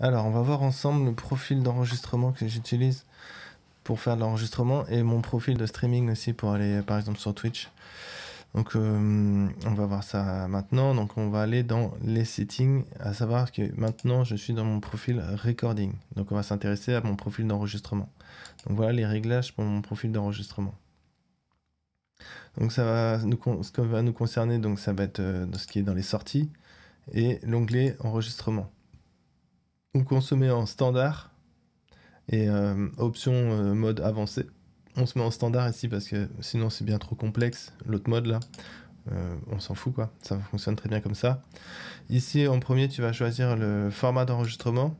Alors, on va voir ensemble le profil d'enregistrement que j'utilise pour faire l'enregistrement et mon profil de streaming aussi pour aller par exemple sur Twitch. Donc euh, on va voir ça maintenant. Donc on va aller dans les settings, à savoir que maintenant je suis dans mon profil recording. Donc on va s'intéresser à mon profil d'enregistrement. Donc voilà les réglages pour mon profil d'enregistrement. Donc ça va nous ce qui va nous concerner, donc ça va être euh, ce qui est dans les sorties et l'onglet enregistrement se consommer en standard et euh, option euh, mode avancé. On se met en standard ici parce que sinon c'est bien trop complexe. L'autre mode là, euh, on s'en fout quoi, ça fonctionne très bien comme ça. Ici en premier tu vas choisir le format d'enregistrement.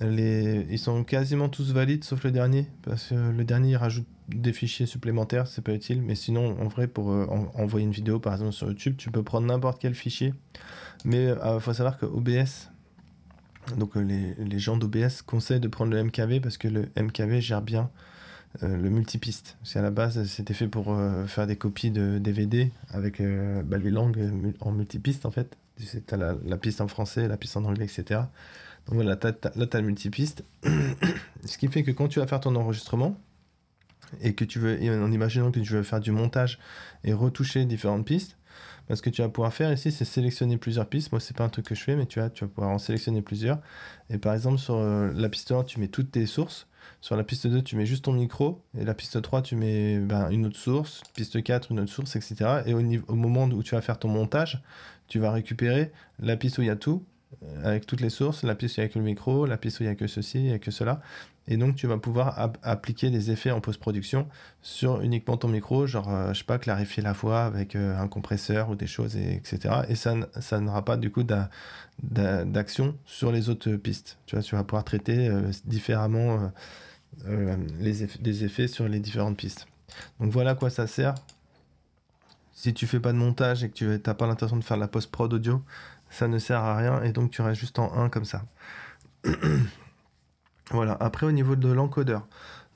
Les... Ils sont quasiment tous valides sauf le dernier parce que le dernier rajoute des fichiers supplémentaires, c'est pas utile. Mais sinon en vrai pour envoyer une vidéo par exemple sur YouTube, tu peux prendre n'importe quel fichier. Mais il faut savoir que OBS donc euh, les, gens d'OBS conseillent de prendre le MKV parce que le MKV gère bien euh, le multipiste. C'est à la base, c'était fait pour euh, faire des copies de DVD avec langues en multipiste en fait. Tu la, la, piste en français, la piste en anglais, etc. Donc voilà, là tu as le multipiste. Ce qui fait que quand tu vas faire ton enregistrement, et que tu veux, en imaginant que tu veux faire du montage et retoucher différentes pistes, ce que tu vas pouvoir faire ici, c'est sélectionner plusieurs pistes. Moi, c'est pas un truc que je fais, mais tu, vois, tu vas pouvoir en sélectionner plusieurs. Et par exemple, sur euh, la piste 1, tu mets toutes tes sources. Sur la piste 2, tu mets juste ton micro. Et la piste 3, tu mets ben, une autre source. Piste 4, une autre source, etc. Et au, niveau, au moment où tu vas faire ton montage, tu vas récupérer la piste où il y a tout, euh, avec toutes les sources, la piste où il n'y a que le micro, la piste où il n'y a que ceci, il n'y a que cela. Et donc, tu vas pouvoir appliquer des effets en post-production sur uniquement ton micro, genre, euh, je sais pas, clarifier la voix avec euh, un compresseur ou des choses, etc. Et ça, n'aura pas du coup d'action sur les autres pistes. Tu vois, tu vas pouvoir traiter euh, différemment les des effets sur les différentes pistes. Donc voilà à quoi ça sert. Si tu fais pas de montage et que tu n'as pas l'intention de faire la post-prod audio, ça ne sert à rien et donc tu restes juste en 1 comme ça. Voilà, après au niveau de l'encodeur.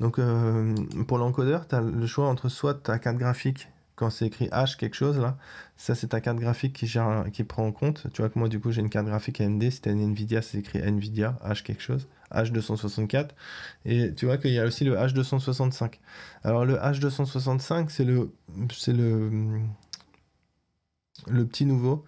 Donc euh, pour l'encodeur, tu as le choix entre soit ta carte graphique, quand c'est écrit H quelque chose là, ça c'est ta carte graphique qui, gère, qui prend en compte. Tu vois que moi du coup j'ai une carte graphique AMD, si une Nvidia, c'est écrit Nvidia, H quelque chose, H264. Et tu vois qu'il y a aussi le H265. Alors le H265, c'est le, c'est le, le petit nouveau,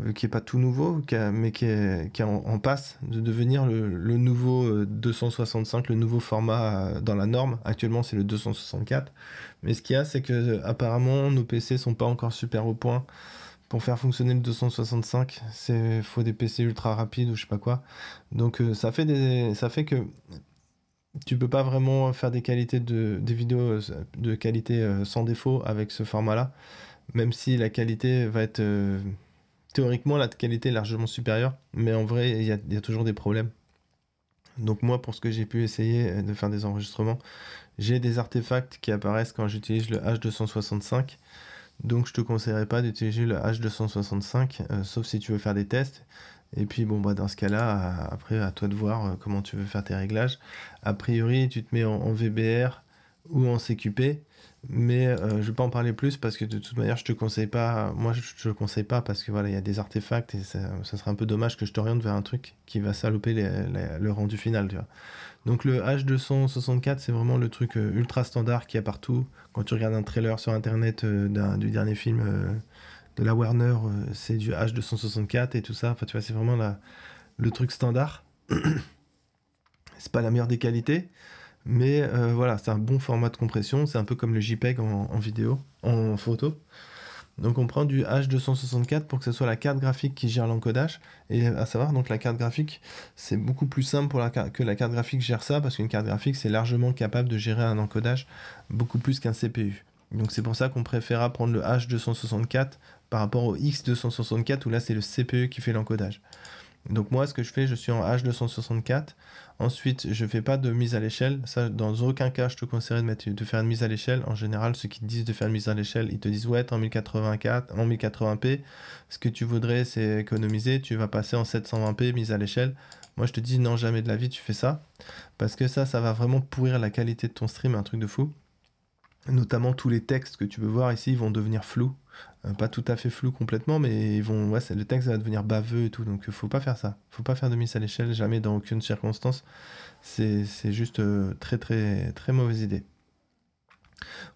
euh, qui est pas tout nouveau, mais qui est, en, passe de devenir le, nouveau 265, euh, le nouveau format euh, dans la norme. Actuellement, c'est le 264. Mais ce qu'il y a, c'est que apparemment, nos PC sont pas encore super au point pour faire fonctionner le 265, c'est faut des PC ultra rapides ou je sais pas quoi. Donc ça fait des ça fait que tu peux pas vraiment faire des qualités de des vidéos de qualité sans défaut avec ce format là même si la qualité va être euh, théoriquement la qualité est largement supérieure, mais en vrai il y, a toujours des problèmes. Donc moi pour ce que j'ai pu essayer euh, de faire des enregistrements, j'ai des artefacts qui apparaissent quand j'utilise le H265. Donc je te conseillerais pas d'utiliser le H265, euh, sauf si tu veux faire des tests. Et puis bon bah dans ce cas-là, après à toi de voir comment tu veux faire tes réglages. A priori tu te mets en, en VBR ou en CQP mais euh, je vais pas en parler plus parce que de toute manière je te conseille pas moi je te conseille pas parce que voilà il y a des artefacts et ça, ça serait un peu dommage que je t'oriente vers un truc qui va saloper le rendu final tu vois donc le H264 c'est vraiment le truc euh, ultra standard qui y a partout quand tu regardes un trailer sur internet euh, du dernier film de la Warner c'est du H264 et tout ça enfin tu vois c'est vraiment la, le truc standard c'est pas la meilleure des qualités mais euh, voilà, c'est un bon format de compression, c'est un peu comme le JPEG en, vidéo, en photo. Donc on prend du H264 pour que ce soit la carte graphique qui gère l'encodage. Et à savoir, donc la carte graphique, c'est beaucoup plus simple que la carte graphique gère ça, parce qu'une carte graphique, c'est largement capable de gérer un encodage beaucoup plus qu'un CPU. Donc c'est pour ça qu'on préféra prendre le H264 par rapport au X264, où là c'est le CPU qui fait l'encodage. Donc moi, ce que je fais, je suis en H264. Ensuite, je fais pas de mise à l'échelle. Ça, dans aucun cas, je te conseillerais de, mettre, de faire une mise à l'échelle. En général, ceux qui te disent de faire une mise à l'échelle, ils te disent ouais, en 1084, en 1080p. Ce que tu voudrais, c'est économiser. Tu vas passer en 720p mise à l'échelle. Moi, je te dis non, jamais de la vie, tu fais ça, parce que ça, ça va vraiment pourrir la qualité de ton stream, un truc de fou notamment tous les textes que tu peux voir ici vont devenir flous. Euh, pas tout à fait flous complètement, mais ils vont, le texte va devenir baveux et tout, donc euh, faut pas faire ça. Faut pas faire de mise à l'échelle, jamais dans aucune circonstance. C'est juste euh, très très très mauvaise idée.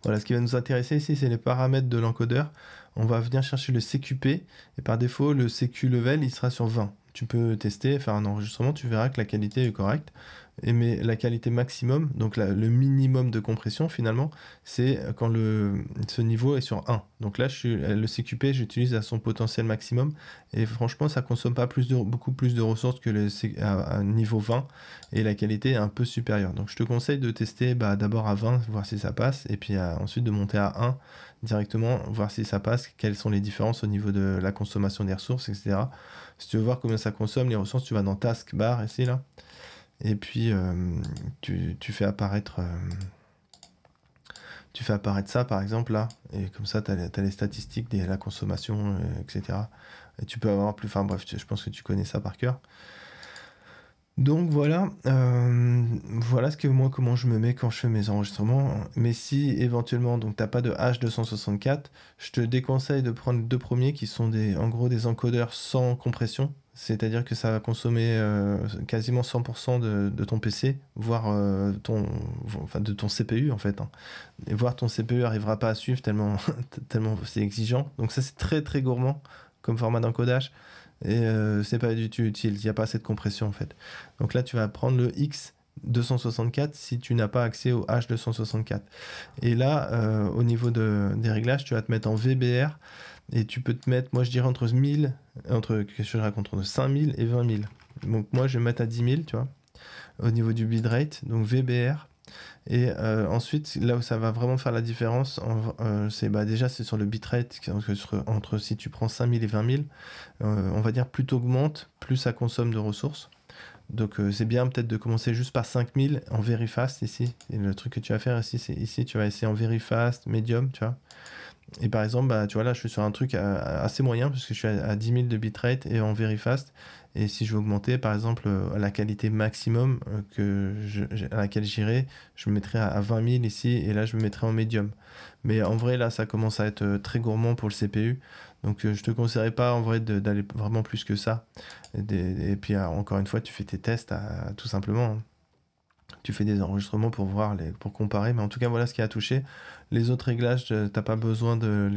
Voilà, ce qui va nous intéresser ici, c'est les paramètres de l'encodeur. On va venir chercher le CQP, et par défaut, le CQ level, il sera sur 20. Tu peux tester, faire un enregistrement, tu verras que la qualité est correcte et mais la qualité maximum, donc le minimum de compression finalement, c'est quand ce niveau est sur 1. Donc là, le CQP, j'utilise à son potentiel maximum et franchement, ça consomme pas beaucoup plus de ressources que le à, niveau 20 et la qualité est un peu supérieure. Donc je te conseille de tester bah, d'abord à 20, voir si ça passe et puis ensuite de monter à 1 directement, voir si ça passe, quelles sont les différences au niveau de la consommation des ressources, etc. Si tu veux voir combien ça consomme les ressources, tu vas dans Task Bar ici là et puis euh, tu, fais apparaître euh, tu fais apparaître ça par exemple là, et comme ça tu as, les statistiques de la consommation, euh, etc. Et tu peux avoir plus, enfin bref, je pense que tu connais ça par cœur. Donc voilà, voilà ce que moi comment je me mets quand je fais mes enregistrements. Mais si éventuellement donc t'as pas de H264, je te déconseille de prendre les deux premiers qui sont des en gros des encodeurs sans compression, c'est-à-dire que ça va consommer euh, quasiment 100% de, ton PC, voire euh, ton, de ton CPU en fait. Hein. Et voire ton CPU n'arrivera pas à suivre tellement, tellement c'est exigeant. Donc ça c'est très très gourmand comme format d'encodage et ce euh, c'est pas du tout utile. Il n'y a pas assez de compression en fait. Donc là tu vas prendre le X 264 si tu n'as pas accès au H264. Et là, euh, au niveau de, des réglages, tu vas te mettre en VBR et tu peux te mettre, moi je dirais entre 1000, entre, que je raconte, 5000 et 20 000. Donc moi je vais mettre à 10 000, tu vois, au niveau du bitrate, donc VBR. Et euh, ensuite, là où ça va vraiment faire la différence, euh, c'est bah, déjà c'est sur le bitrate, entre, si tu prends 5000 et 20 000, on va dire plus tu augmentes, plus ça consomme de ressources. Donc euh, c'est bien peut-être de commencer juste par 5000 en very fast ici. Et le truc que tu vas faire ici, c'est ici, tu vas essayer en very fast, medium, tu vois. Et par exemple, bah, tu vois là, je suis sur un truc euh, assez moyen puisque je suis à, 10000 de bitrate et en very fast. Et si je veux augmenter, par exemple, euh, la qualité maximum que à laquelle j'irai, je me mettrai à, à ici et là, je me mettrai en medium. Mais en vrai, là, ça commence à être euh, très gourmand pour le CPU. Donc euh, je ne te conseillerais pas en vrai d'aller vraiment plus que ça. Et, puis euh, encore une fois, tu fais tes tests tout simplement. Hein. Tu fais des enregistrements pour voir, pour comparer. Mais en tout cas, voilà ce qui a touché. Les autres réglages, tu n'as pas besoin de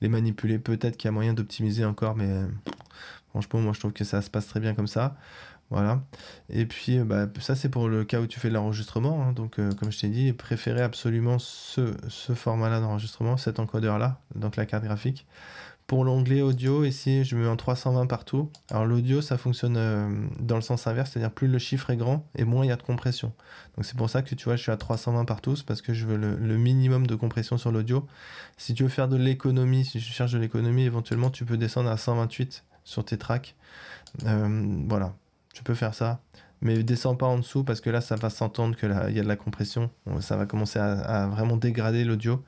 les manipuler. Peut-être qu'il y a moyen d'optimiser encore, mais franchement, moi je trouve que ça se passe très bien comme ça. Voilà. Et puis, euh, bah, ça, c'est pour le cas où tu fais de l'enregistrement. Hein. Donc, euh, comme je t'ai dit, préférez absolument ce, format-là d'enregistrement, cet encodeur-là, donc la carte graphique. Pour l'onglet audio, ici, je mets en 320 partout. Alors, l'audio, ça fonctionne euh, dans le sens inverse, c'est-à-dire plus le chiffre est grand et moins il y a de compression. Donc, c'est pour ça que tu vois, je suis à 320 partout, c'est parce que je veux le, minimum de compression sur l'audio. Si tu veux faire de l'économie, si tu cherches de l'économie, éventuellement, tu peux descendre à 128 sur tes tracks. voilà tu peux faire ça. Mais descends pas en dessous parce que là, ça va s'entendre qu'il y a de la compression. Ça va commencer à, vraiment dégrader l'audio.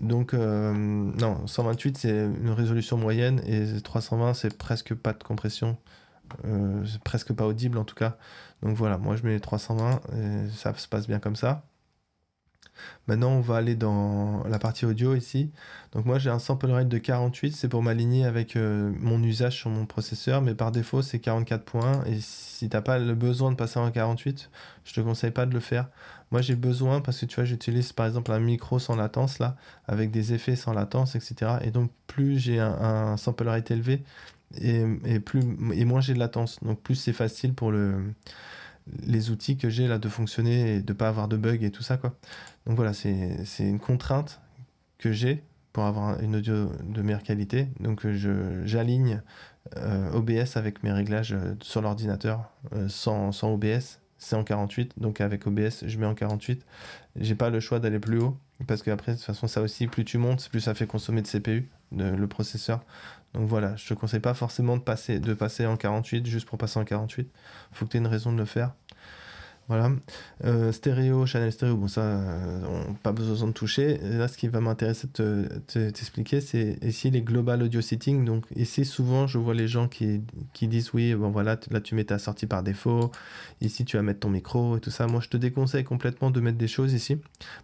Donc, euh, non, 128 c'est une résolution moyenne et 320 c'est presque pas de compression. Euh, c'est presque pas audible en tout cas. Donc voilà, moi je mets 320 et ça se passe bien comme ça. Maintenant, on va aller dans la partie audio ici. Donc moi, j'ai un sample rate de 48, c'est pour m'aligner avec euh, mon usage sur mon processeur, mais par défaut, c'est 44 points. Et si tu t'as pas le besoin de passer en 48, je te conseille pas de le faire. Moi, j'ai besoin parce que tu vois, j'utilise par exemple un micro sans latence là, avec des effets sans latence, etc. Et donc, plus j'ai un, sample rate élevé, et, et, plus, et moins j'ai de latence. Donc, plus c'est facile pour le les outils que j'ai là de fonctionner et de pas avoir de bugs et tout ça quoi. Donc voilà, c'est une contrainte que j'ai pour avoir une audio de meilleure qualité. Donc euh, je j'aligne euh, OBS avec mes réglages euh, sur l'ordinateur sans, OBS, c'est en 48. Donc avec OBS, je mets en 48. J'ai pas le choix d'aller plus haut parce que après de toute façon ça aussi plus tu montes, plus ça fait consommer de CPU le processeur. Donc voilà, je te conseille pas forcément de passer, de passer en 48 juste pour passer en 48. Faut que tu aies une raison de le faire. Voilà. Euh, stéréo, channel stéréo, bon ça, euh, on, pas besoin de toucher. là, ce qui va m'intéresser de t'expliquer, c'est ici les global audio settings. Donc ici, souvent, je vois les gens qui, disent oui, bon voilà, là tu mets ta sortie par défaut. Ici, tu vas mettre ton micro et tout ça. Moi, je te déconseille complètement de mettre des choses ici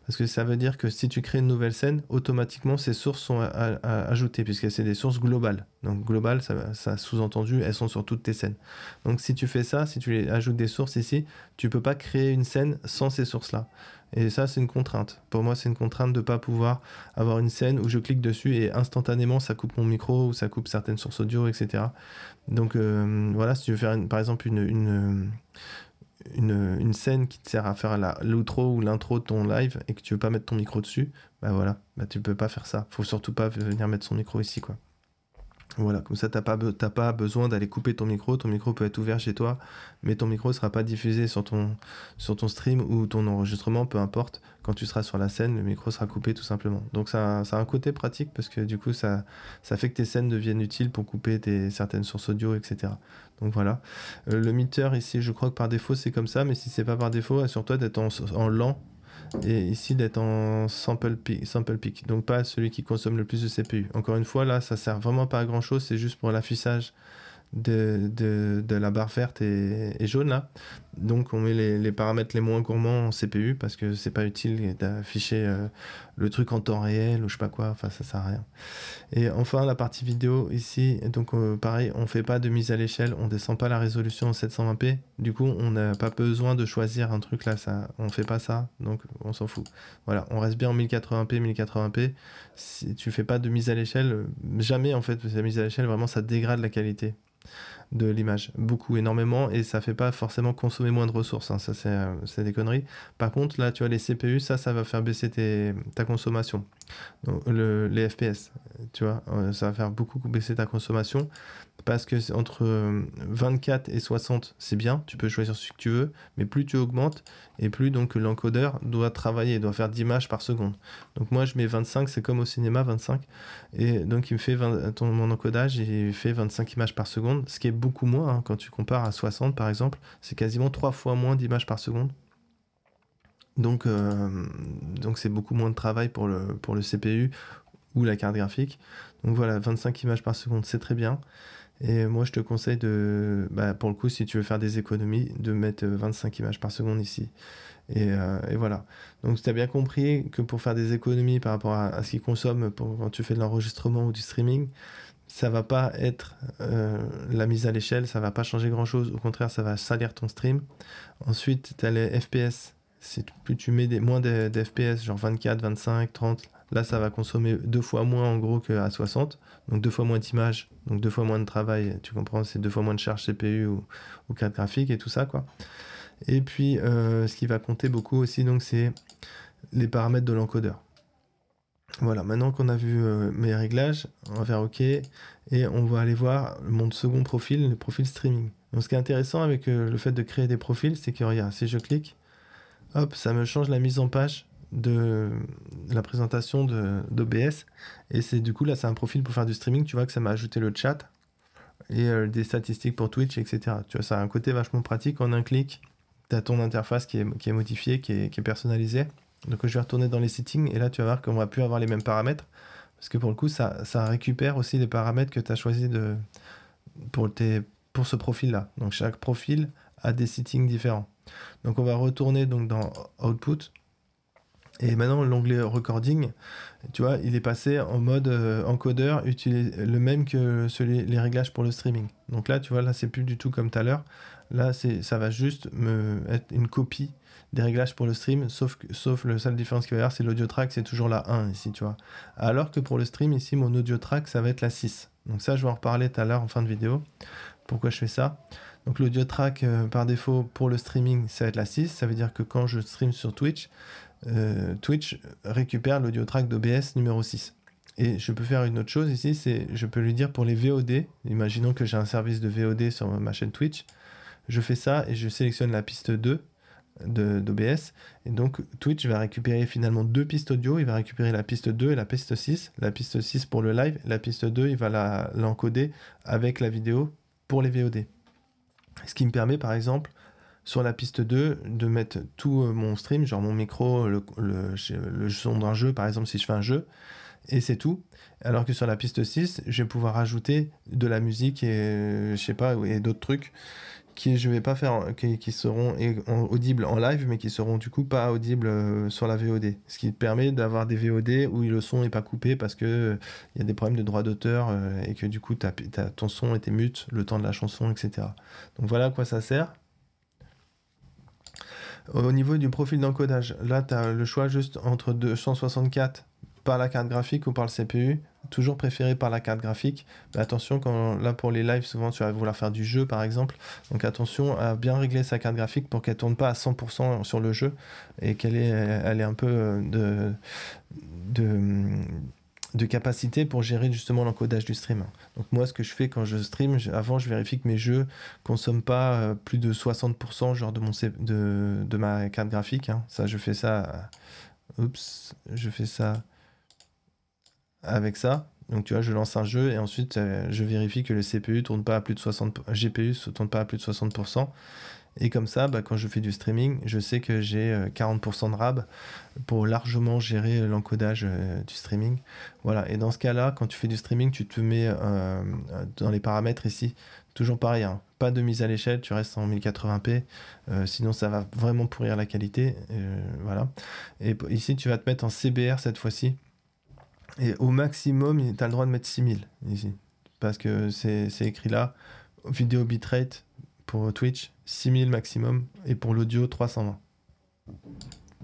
parce que ça veut dire que si tu crées une nouvelle scène, automatiquement ces sources sont ajoutées puisque c'est des sources globales. Donc globales, ça, ça sous-entendu, elles sont sur toutes tes scènes. Donc si tu fais ça, si tu ajoutes des sources ici, tu peux pas créer une scène sans ces sources-là. Et ça, c'est une contrainte. Pour moi, c'est une contrainte de ne pas pouvoir avoir une scène où je clique dessus et instantanément, ça coupe mon micro ou ça coupe certaines sources audio, etc. Donc euh, voilà, si tu veux faire par exemple une, une, une, une, scène qui te sert à faire l'outro ou l'intro de ton live et que tu veux pas mettre ton micro dessus, bah voilà, bah tu peux pas faire ça. Faut surtout pas venir mettre son micro ici, quoi. Voilà, comme ça, tu n'as pas, pas, besoin d'aller couper ton micro. Ton micro peut être ouvert chez toi, mais ton micro ne sera pas diffusé sur ton, sur ton stream ou ton enregistrement, peu importe. Quand tu seras sur la scène, le micro sera coupé tout simplement. Donc ça, ça a un côté pratique parce que du coup, ça, ça fait que tes scènes deviennent utiles pour couper certaines sources audio, etc. Donc voilà. Euh, le meter ici, je crois que par défaut, c'est comme ça, mais si c'est pas par défaut, assure-toi d'être en, en lent et ici d'être en sample peak, sample donc pas celui qui consomme le plus de CPU. Encore une fois, là, ça sert vraiment pas à grand chose, c'est juste pour l'affichage de, de, la barre verte et, jaune là. Donc on met les, paramètres les moins gourmands en CPU parce que c'est pas utile d'afficher euh, le truc en temps réel ou je sais pas quoi, enfin ça sert à rien. Et enfin la partie vidéo ici, donc euh, pareil, on fait pas de mise à l'échelle, on descend pas la résolution en 720p, du coup on n'a pas besoin de choisir un truc là, ça, on fait pas ça, donc on s'en fout. Voilà, on reste bien en 1080p, 1080p, si tu fais pas de mise à l'échelle, jamais en fait, la mise à l'échelle, vraiment, ça dégrade la qualité de l'image, beaucoup, énormément, et ça fait pas forcément consommer moins de ressources, hein, ça euh, c'est des conneries. Par contre, là, tu as les CPU, ça, ça va faire baisser ta consommation, les FPS tu vois. Euh, ça va faire beaucoup baisser ta consommation parce que entre 24 euh, et 60, c'est bien, tu peux choisir ce que tu veux, mais plus tu augmentes et plus donc l'encodeur doit travailler, doit faire 10 par seconde. Donc moi je mets 25, c'est comme au cinéma 25 et donc il me fait 20, mon encodage, il fait 25 images par seconde, ce qui est beaucoup moins hein, quand tu compares à 60 par exemple, c'est quasiment trois fois moins d'images par seconde. Donc, euh, donc c'est beaucoup moins de travail pour le, pour le CPU la carte graphique. Donc voilà, 25 images par seconde, c'est très bien. Et moi, je te conseille de, bah, pour le coup, si tu veux faire des économies, de mettre 25 euh, images par seconde ici. Et, euh, et voilà. Donc, tu as bien compris que pour faire des économies par rapport à, ce qu'ils consomment pour, quand tu fais de l'enregistrement ou du streaming, ça va pas être euh, la mise à l'échelle, ça va pas changer grand chose. Au contraire, ça va salir ton stream. Ensuite, tu as les FPS. Si tu, plus tu mets des, moins de, de FPS, genre 24, 25, 30, Là, ça va consommer deux fois moins en gros qu'à 60. Donc deux fois moins d'images, donc deux fois moins de travail. Tu comprends, c'est deux fois moins de charge CPU ou, carte graphique et tout ça, quoi. Et puis, euh, ce qui va compter beaucoup aussi, donc, c'est les paramètres de l'encodeur. Voilà, maintenant qu'on a vu euh, mes réglages, on va faire OK et on va aller voir mon second profil, le profil streaming. Donc, ce qui est intéressant avec euh, le fait de créer des profils, c'est que regarde, si je clique, hop, ça me change la mise en page de la présentation d'OBS. Et c'est du coup, là, c'est un profil pour faire du streaming. Tu vois que ça m'a ajouté le chat et euh, des statistiques pour Twitch, etc. Tu vois, ça a un côté vachement pratique. En un clic, tu as ton interface qui est, qui est modifiée, qui est, qui personnalisée. Donc, je vais retourner dans les settings et là, tu vas voir qu'on va plus avoir les mêmes paramètres. Parce que pour le coup, ça, récupère aussi les paramètres que tu as choisi de, pour, pour ce profil-là. Donc, chaque profil a des settings différents. Donc, on va retourner donc dans Output. Et maintenant, l'onglet recording, tu vois, il est passé en mode euh, encodeur, le même que celui, les réglages pour le streaming. Donc là, tu vois, là, c'est plus du tout comme tout à l'heure. Là, ça va juste me, être une copie des réglages pour le stream, sauf, sauf le seule différence qu'il va y avoir, c'est l'audio track, c'est toujours la 1 ici, tu vois. Alors que pour le stream, ici, mon audio track, ça va être la 6. Donc ça, je vais en reparler tout à l'heure en fin de vidéo. Pourquoi je fais ça donc l'audio track euh, par défaut pour le streaming, ça va être la 6. Ça veut dire que quand je stream sur Twitch, euh, Twitch récupère l'audio track d'OBS numéro 6. Et je peux faire une autre chose ici, c'est je peux lui dire pour les VOD, imaginons que j'ai un service de VOD sur ma chaîne Twitch, je fais ça et je sélectionne la piste 2 d'OBS. Et donc Twitch va récupérer finalement deux pistes audio. Il va récupérer la piste 2 et la piste 6. La piste 6 pour le live. La piste 2, il va l'encoder avec la vidéo pour les VOD. Ce qui me permet par exemple sur la piste 2 de mettre tout euh, mon stream, genre mon micro, le, le, le son d'un jeu, par exemple si je fais un jeu, et c'est tout. Alors que sur la piste 6, je vais pouvoir ajouter de la musique et euh, je sais pas et d'autres trucs qui je vais pas faire qui, seront audibles en live mais qui seront du coup pas audibles euh, sur la VOD ce qui permet d'avoir des VOD où le son est pas coupé parce que il y a des problèmes de droit d'auteur et que du coup ton son était mute le temps de la chanson etc donc voilà à quoi ça sert au niveau du profil d'encodage, là, tu as le choix juste entre 264 par la carte graphique ou par le CPU, toujours préféré par la carte graphique. Bah, attention, quand, là pour les lives, souvent tu vas vouloir faire du jeu par exemple. Donc attention à bien régler sa carte graphique pour qu'elle tourne pas à 100% sur le jeu et qu'elle est elle un peu euh, de, de de capacité pour gérer justement l'encodage du stream. Donc moi, ce que je fais quand je stream, avant, je vérifie que mes jeux consomment pas euh, plus de 60% genre de, mon, de, de ma carte graphique. Hein. Ça, je fais ça... Euh, oups, je fais ça avec ça. Donc tu vois, je lance un jeu et ensuite euh, je vérifie que le CPU tourne pas à plus de 60 GPU tourne pas à plus de 60 et comme ça, bah, quand je fais du streaming, je sais que j'ai 40% euh, de RAB pour largement gérer euh, l'encodage euh, du streaming. Voilà. Et dans ce cas-là, quand tu fais du streaming, tu te mets dans les paramètres ici. Toujours pareil, hein. pas de mise à l'échelle, tu restes en 1080p, sinon ça va vraiment pourrir la qualité. voilà. Et ici, tu vas te mettre en CBR cette fois-ci. Et au maximum, tu as le droit de mettre 6000 ici. Parce que c'est écrit là, vidéo bitrate, pour Twitch, 6000 maximum, et pour l'audio, 320.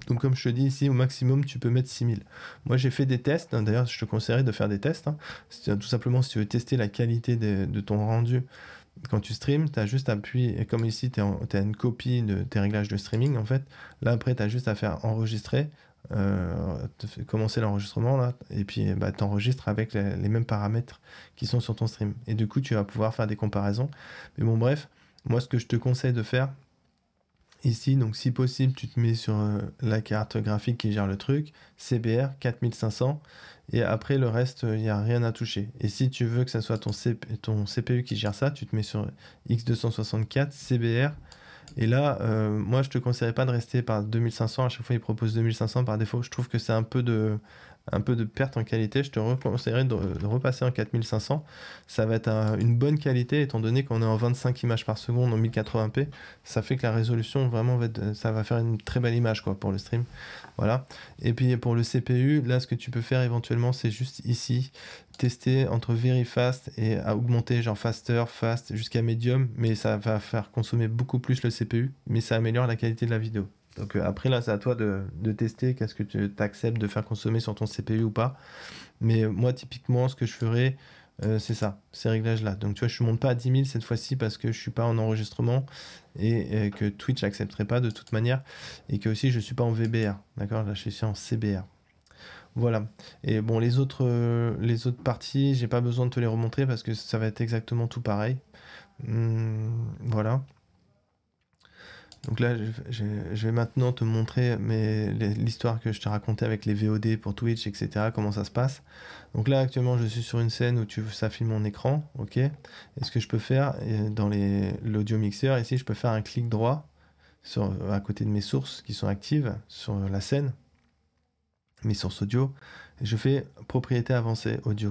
Donc comme je te dis ici, au maximum, tu peux mettre 6000. Moi, j'ai fait des tests, hein. d'ailleurs, je te conseillerais de faire des tests. Hein. Tout simplement, si tu veux tester la qualité de, ton rendu quand tu streams, tu as juste à et comme ici, tu as une copie de tes réglages de streaming, en fait, là, après, tu as juste à faire enregistrer, euh, commencer l'enregistrement là et puis bah, enregistres avec les, mêmes paramètres qui sont sur ton stream et du coup tu vas pouvoir faire des comparaisons mais bon bref moi, ce que je te conseille de faire ici, donc si possible, tu te mets sur euh, la carte graphique qui gère le truc, CBR 4500, et après le reste, il n'y a rien à toucher. Et si tu veux que ça soit ton, ton, CPU qui gère ça, tu te mets sur X264, CBR. Et là, euh, moi, je te conseillerais pas de rester par 2500. À chaque fois, il propose 2500 par défaut. Je trouve que c'est un peu de un peu de perte en qualité, je te conseillerais de, repasser en 4500. Ça va être une bonne qualité étant donné qu'on est en 25 images par seconde en 1080p. Ça fait que la résolution vraiment va ça va faire une très belle image quoi pour le stream. Voilà. Et puis pour le CPU, là ce que tu peux faire éventuellement c'est juste ici tester entre very fast et à augmenter genre faster, fast jusqu'à medium, mais ça va faire consommer beaucoup plus le CPU, mais ça améliore la qualité de la vidéo. Donc euh, après, là, c'est à toi de, tester qu'est-ce que tu acceptes de faire consommer sur ton CPU ou pas. Mais euh, moi, typiquement, ce que je ferais, euh, c'est ça, ces réglages-là. Donc tu vois, je ne monte pas à 10 000 cette fois-ci parce que je ne suis pas en enregistrement et, que Twitch n'accepterait pas de toute manière et que aussi je ne suis pas en VBR. D'accord Là, je suis en CBR. Voilà. Et bon, les autres, parties, les autres parties, j'ai pas besoin de te les remontrer parce que ça va être exactement tout pareil. Hum, voilà. Donc là, je, vais maintenant te montrer l'histoire que je te racontais avec les VOD pour Twitch, etc., comment ça se passe. Donc là, actuellement, je suis sur une scène où tu, ça filme mon écran, ok Et ce que je peux faire dans l'audio mixeur, ici, je peux faire un clic droit à côté de mes sources qui sont actives sur la scène, mes sources audio, et je fais propriété avancée audio,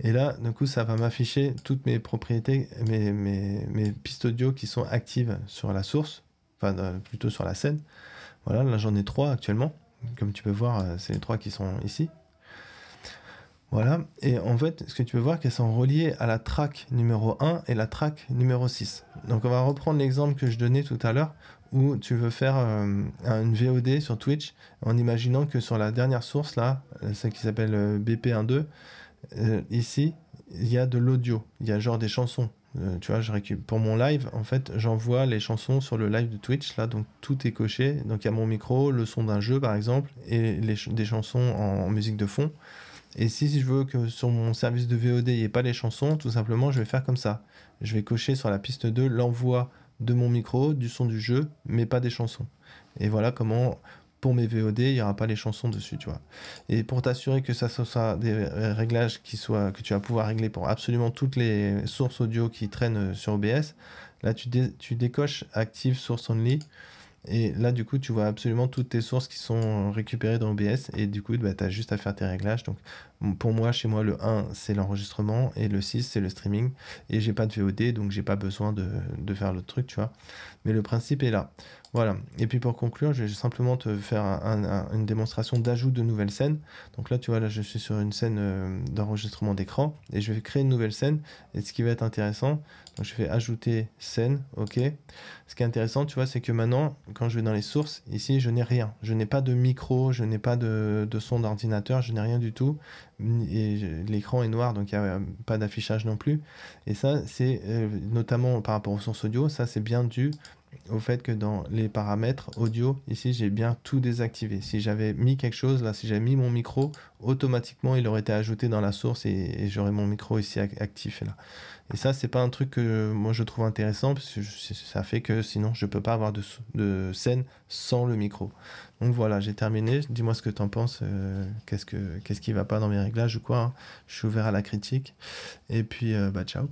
et là, du coup, ça va m'afficher toutes mes propriétés, mes, pistes audio qui sont actives sur la source, enfin euh, plutôt sur la scène. Voilà, là j'en ai trois actuellement. Comme tu peux voir, euh, c'est les trois qui sont ici. Voilà, et en fait, ce que tu peux voir, qu'elles sont reliées à la track numéro 1 et la track numéro 6. Donc on va reprendre l'exemple que je donnais tout à l'heure, où tu veux faire euh, une VOD sur Twitch, en imaginant que sur la dernière source, là, celle qui s'appelle BP12, euh, ici, il y a de l'audio, il y a genre des chansons. Euh, tu vois, je récup. pour mon live, en fait, j'envoie les chansons sur le live de Twitch, là, donc tout est coché. Donc il y a mon micro, le son d'un jeu, par exemple, et les des chansons en, musique de fond. Et si je veux que sur mon service de VOD, il n'y ait pas les chansons, tout simplement, je vais faire comme ça. Je vais cocher sur la piste 2 l'envoi de mon micro, du son du jeu, mais pas des chansons. Et voilà comment pour mes VOD, il n'y aura pas les chansons dessus, tu vois. Et pour t'assurer que ça soit des réglages qui soient, que tu vas pouvoir régler pour absolument toutes les sources audio qui traînent euh, sur OBS, là tu, tu décoches Active Source Only. Et là, du coup, tu vois absolument toutes tes sources qui sont récupérées dans OBS. Et du coup, bah, tu as juste à faire tes réglages. Donc, pour moi, chez moi, le 1, c'est l'enregistrement. Et le 6, c'est le streaming. Et j'ai pas de VOD, donc j'ai pas besoin de, faire le truc, tu vois. Mais le principe est là. Voilà. Et puis pour conclure, je vais simplement te faire une démonstration d'ajout de nouvelles scènes. Donc là, tu vois, là, je suis sur une scène euh, d'enregistrement d'écran et je vais créer une nouvelle scène. Et ce qui va être intéressant, je fais ajouter scène, ok. Ce qui est intéressant, tu vois, c'est que maintenant, quand je vais dans les sources, ici, je n'ai rien. Je n'ai pas de micro, je n'ai pas de, son d'ordinateur, je n'ai rien du tout. Et l'écran est noir, donc il n'y a euh, pas d'affichage non plus. Et ça, c'est euh, notamment par rapport aux sources audio, ça, c'est bien dû au fait que dans les paramètres audio, ici j'ai bien tout désactivé. Si j'avais mis quelque chose, là si j'avais mis mon micro, automatiquement il aurait été ajouté dans la source et, j'aurais mon micro ici actif là. Et ça c'est pas un truc que moi je trouve intéressant parce que ça fait que sinon je peux pas avoir de, scène sans le micro. Donc voilà, j'ai terminé. Dis-moi ce que en penses. Euh, qu'est-ce que qu'est-ce qui va pas dans mes réglages ou quoi hein. Je suis ouvert à la critique. Et puis euh, bah ciao.